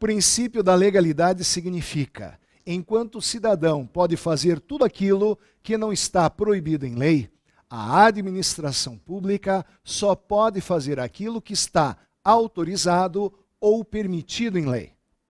princípio da legalidade significa: enquanto cidadão pode fazer tudo aquilo que não está proibido em lei, a administração pública só pode fazer aquilo que está autorizado ou permitido em lei.